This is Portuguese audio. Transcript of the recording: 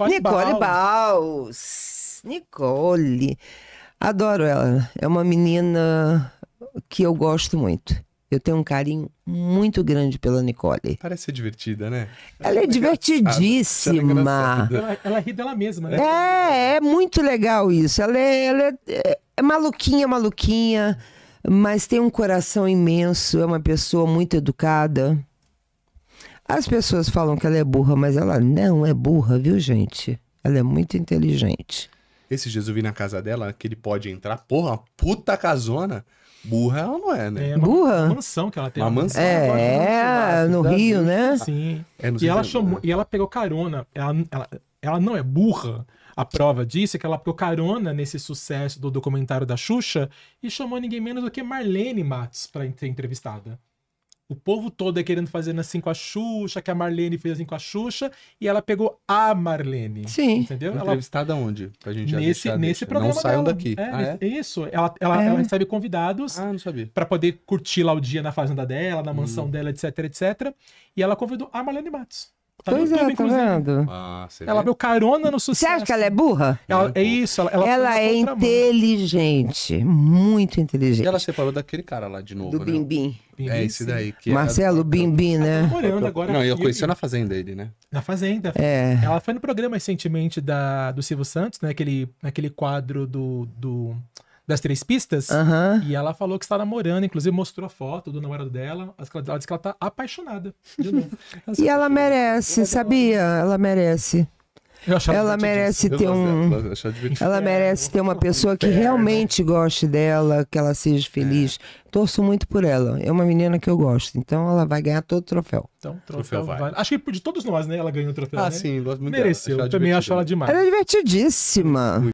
Nicole, Nicole Baus. Nicole. Adoro ela. É uma menina que eu gosto muito. Eu tenho um carinho muito grande pela Nicole. Parece ser divertida, né? Ela, é ela é, é divertidíssima. Ela, ela ri dela mesma, né? É, é muito legal isso. Ela é, ela é, é maluquinha, maluquinha, mas tem um coração imenso. É uma pessoa muito educada. As pessoas falam que ela é burra, mas ela não é burra, viu, gente? Ela é muito inteligente. Esses dias eu vi na casa dela que ele pode entrar. Porra, puta casona. Burra ela não é, né? É, é uma Burra? Uma mansão que ela tem. Uma mansão. É, né? é no Rio, né? Sim. É e, ela chamou, e ela pegou carona. Ela, ela, ela não é burra. A prova disso é que ela pegou carona nesse sucesso do documentário da Xuxa e chamou ninguém menos do que Marlene Matos para ser entrevistada. O povo todo é querendo fazer assim com a Xuxa, que a Marlene fez assim com a Xuxa, e ela pegou a Marlene. Sim. Entendeu? Entrevistada ela... onde? Pra gente nesse, já nesse programa. Não saiam dela. daqui. É, ah, é? Isso. Ela, ela, é. ela recebe convidados ah, para poder curtir lá o dia na fazenda dela, na mansão hum. dela, etc, etc. E ela convidou a Marlene Matos. Tá pois YouTube, é, tá vendo? Ah, ela vê? deu carona no sucesso. Você acha que ela é burra? Ela, é, é isso, ela, ela, ela é inteligente, muito inteligente. E ela separou daquele cara lá de novo, Do né? Bimbim. Bim é esse daí. Que é Marcelo bim Bimbim, né? Tá morando agora. Não, eu conheci na Fazenda ele, né? Na Fazenda. É. Ela foi no programa recentemente da, do Silvio Santos, né? Aquele, naquele quadro do... do das três pistas. Uhum. E ela falou que está namorando, inclusive mostrou a foto do namorado dela. Ela disse que ela está apaixonada. e ela merece, sabia? Ela merece. Ela merece ter um. Ela é, merece ter uma pessoa que realmente goste dela, que ela seja feliz. É. Torço muito por ela. É uma menina que eu gosto. Então ela vai ganhar todo o troféu. Então, troféu, troféu vai. Acho que de todos nós, né? Ela ganhou o troféu. Ah, né? sim, gosto muito Mereceu. Dela, Eu também acho ela demais. Ela é divertidíssima.